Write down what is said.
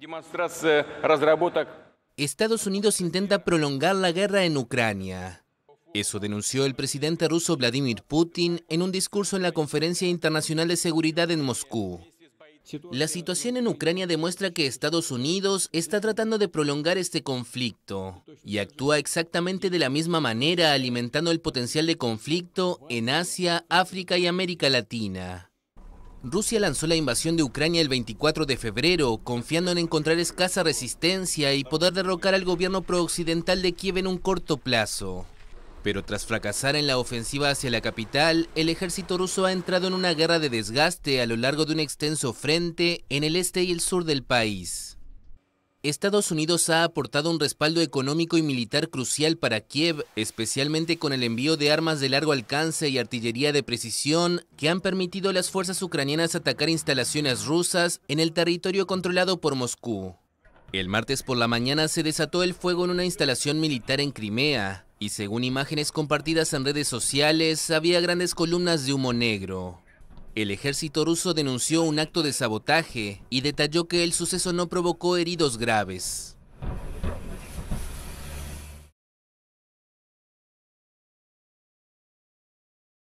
Э, Estados Unidos intenta prolongar la guerra en Ucrania. Eso denunció el presidente ruso Vladimir Putin en un discurso en la Conferencia Internacional de Seguridad en Moscú. La situación en Ucrania demuestra que Estados Unidos está tratando de prolongar este conflicto y actúa exactamente de la misma manera alimentando el potencial de conflicto en Asia, África y América Latina. Rusia lanzó la invasión de Ucrania el 24 de febrero, confiando en encontrar escasa resistencia y poder derrocar al gobierno prooccidental de Kiev en un corto plazo. Pero tras fracasar en la ofensiva hacia la capital, el ejército ruso ha entrado en una guerra de desgaste a lo largo de un extenso frente en el este y el sur del país. Estados Unidos ha aportado un respaldo económico y militar crucial para Kiev, especialmente con el envío de armas de largo alcance y artillería de precisión que han permitido a las fuerzas ucranianas atacar instalaciones rusas en el territorio controlado por Moscú. El martes por la mañana se desató el fuego en una instalación militar en Crimea, y según imágenes compartidas en redes sociales, había grandes columnas de humo negro. El ejército ruso denunció un acto de sabotaje y detalló que el suceso no provocó heridos graves.